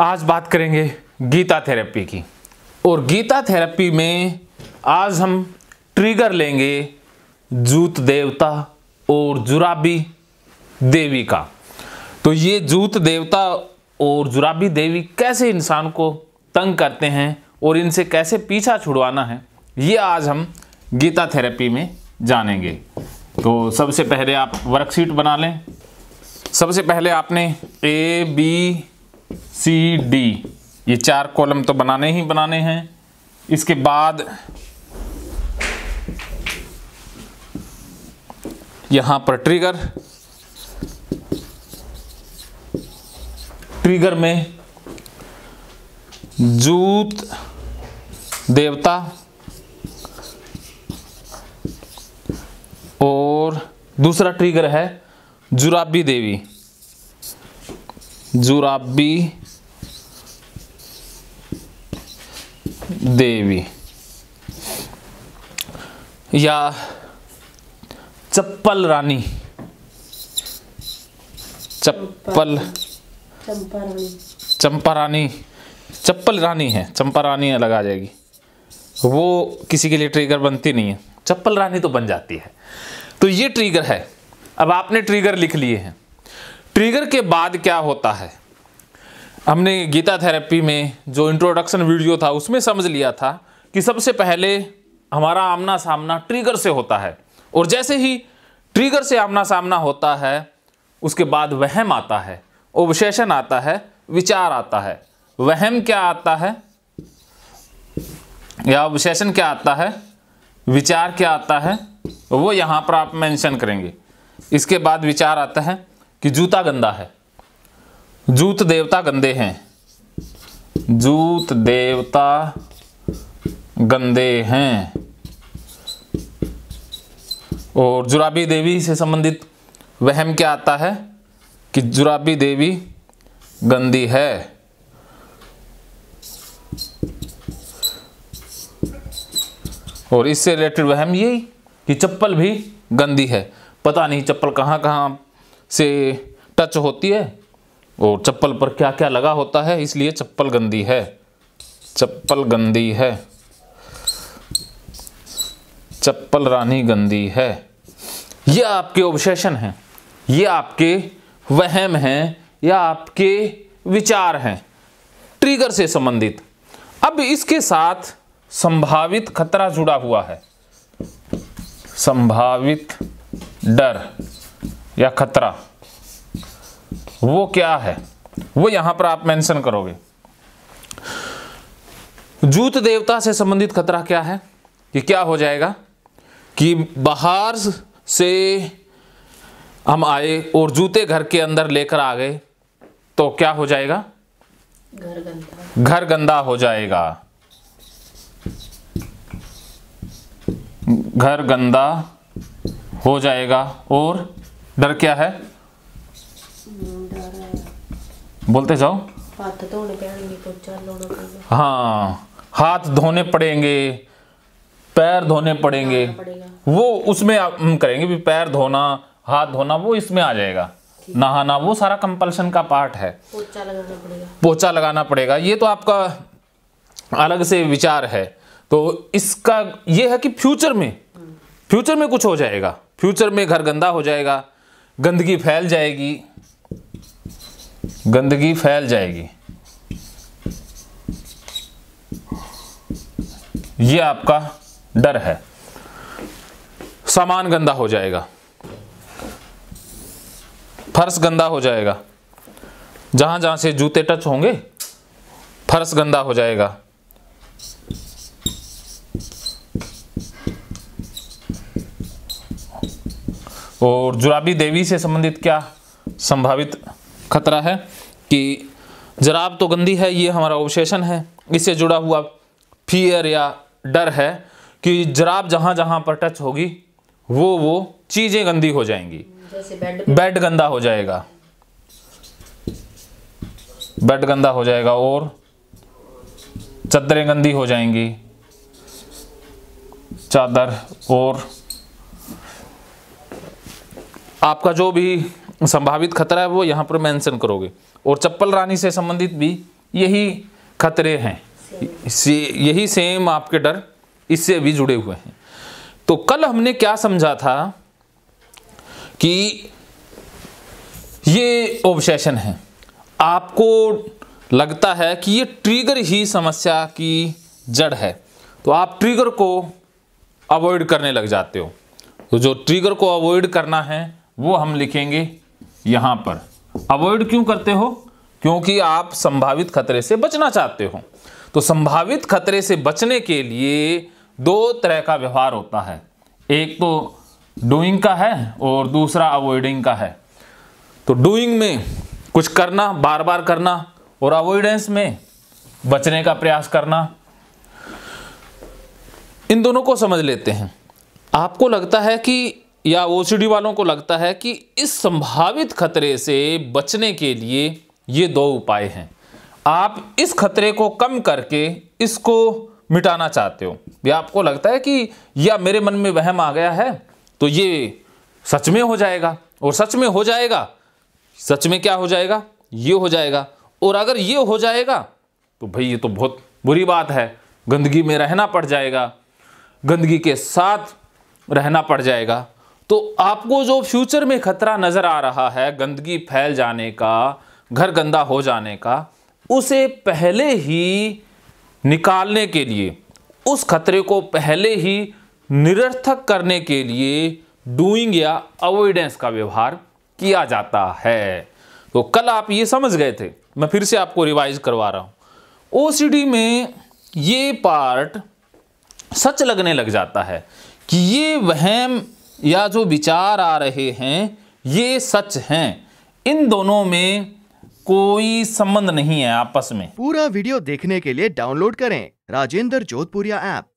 आज बात करेंगे गीता थेरेपी की और गीता थेरेपी में आज हम ट्रिगर लेंगे जूत देवता और जुराबी देवी का तो ये जूत देवता और जुराबी देवी कैसे इंसान को तंग करते हैं और इनसे कैसे पीछा छुड़वाना है ये आज हम गीता थेरेपी में जानेंगे तो सबसे पहले आप वर्कशीट बना लें सबसे पहले आपने ए बी सी डी ये चार कॉलम तो बनाने ही बनाने हैं इसके बाद यहां पर ट्रिगर ट्रिगर में जूत देवता और दूसरा ट्रिगर है जुराबी देवी जुराबी देवी या चप्पल रानी चप्पल चंपा रानी चप्पल रानी है चंपा रानी अलग आ जाएगी वो किसी के लिए ट्रिगर बनती नहीं है चप्पल रानी तो बन जाती है तो ये ट्रिगर है अब आपने ट्रिगर लिख लिए हैं ट्रिगर के बाद क्या होता है हमने गीता थेरेपी में जो इंट्रोडक्शन वीडियो था उसमें समझ लिया था कि सबसे पहले हमारा आमना सामना ट्रिगर से होता है और जैसे ही ट्रिगर से आमना सामना होता है उसके बाद वहम आता है उपशेषण आता है विचार आता है वहम क्या आता है या विशेषण क्या आता है विचार क्या आता है वो यहाँ पर आप मेंशन करेंगे इसके बाद विचार आता है कि जूता गंदा है जूत देवता गंदे हैं जूत देवता गंदे हैं और जुराबी देवी से संबंधित वहम क्या आता है कि जुराबी देवी गंदी है और इससे रिलेटेड वहम यही कि चप्पल भी गंदी है पता नहीं चप्पल कहाँ कहाँ से टच होती है और चप्पल पर क्या क्या लगा होता है इसलिए चप्पल गंदी है चप्पल गंदी है चप्पल रानी गंदी है ये आपके ऑब्सेशन हैं ये आपके वहम हैं या आपके विचार हैं ट्रिगर से संबंधित अब इसके साथ संभावित खतरा जुड़ा हुआ है संभावित डर या खतरा वो क्या है वो यहां पर आप मेंशन करोगे जूत देवता से संबंधित खतरा क्या है कि क्या हो जाएगा कि बाहर से हम आए और जूते घर के अंदर लेकर आ गए तो क्या हो जाएगा घर गंदा घर गंदा हो जाएगा घर गंदा हो जाएगा और डर क्या है बोलते जाओ हाथ धोने पड़ेंगे तो हाँ हाथ धोने पड़ेंगे पैर धोने पड़ेंगे वो उसमें आप करेंगे भी पैर धोना हाथ धोना वो इसमें आ जाएगा नहाना वो सारा कंपल्शन का पार्ट है पोचा लगाना पड़ेगा पोचा लगाना पड़ेगा ये तो आपका अलग से विचार है तो इसका ये है कि फ्यूचर में फ्यूचर हम्म। में कुछ हो जाएगा फ्यूचर में घर गंदा हो जाएगा गंदगी फैल जाएगी गंदगी फैल जाएगी ये आपका डर है सामान गंदा हो जाएगा फर्श गंदा हो जाएगा जहां जहां से जूते टच होंगे फर्श गंदा हो जाएगा और जुराबी देवी से संबंधित क्या संभावित खतरा है कि जराब तो गंदी है ये हमारा ऑब्सेशन है इससे जुड़ा हुआ फियर या डर है कि जराब जहाँ जहाँ पर टच होगी वो वो चीज़ें गंदी हो जाएंगी बेड, बेड गंदा हो जाएगा बेड गंदा हो जाएगा और चादरें गंदी हो जाएंगी चादर और आपका जो भी संभावित खतरा है वो यहाँ पर मेंशन करोगे और चप्पल रानी से संबंधित भी यही खतरे हैं से, यही सेम आपके डर इससे भी जुड़े हुए हैं तो कल हमने क्या समझा था कि ये ओबसेशन है आपको लगता है कि ये ट्रिगर ही समस्या की जड़ है तो आप ट्रिगर को अवॉइड करने लग जाते हो तो जो ट्रिगर को अवॉइड करना है वो हम लिखेंगे यहां पर अवॉइड क्यों करते हो क्योंकि आप संभावित खतरे से बचना चाहते हो तो संभावित खतरे से बचने के लिए दो तरह का व्यवहार होता है एक तो डूइंग का है और दूसरा अवॉइडिंग का है तो डूइंग में कुछ करना बार बार करना और अवॉइडेंस में बचने का प्रयास करना इन दोनों को समझ लेते हैं आपको लगता है कि या ओ वालों को लगता है कि इस संभावित खतरे से बचने के लिए ये दो उपाय हैं आप इस खतरे को कम करके इसको मिटाना चाहते हो या आपको लगता है कि या मेरे मन में वहम आ गया है तो ये सच में हो जाएगा और सच में हो जाएगा सच में क्या हो जाएगा ये हो जाएगा और अगर ये हो जाएगा तो भाई ये तो बहुत बुरी बात है गंदगी में रहना पड़ जाएगा गंदगी के साथ रहना पड़ जाएगा तो आपको जो फ्यूचर में खतरा नज़र आ रहा है गंदगी फैल जाने का घर गंदा हो जाने का उसे पहले ही निकालने के लिए उस खतरे को पहले ही निरर्थक करने के लिए डूइंग या अवॉइडेंस का व्यवहार किया जाता है तो कल आप ये समझ गए थे मैं फिर से आपको रिवाइज करवा रहा हूँ ओ में ये पार्ट सच लगने लग जाता है कि ये वहम या जो विचार आ रहे हैं ये सच हैं इन दोनों में कोई संबंध नहीं है आपस में पूरा वीडियो देखने के लिए डाउनलोड करें राजेंद्र जोधपुरिया ऐप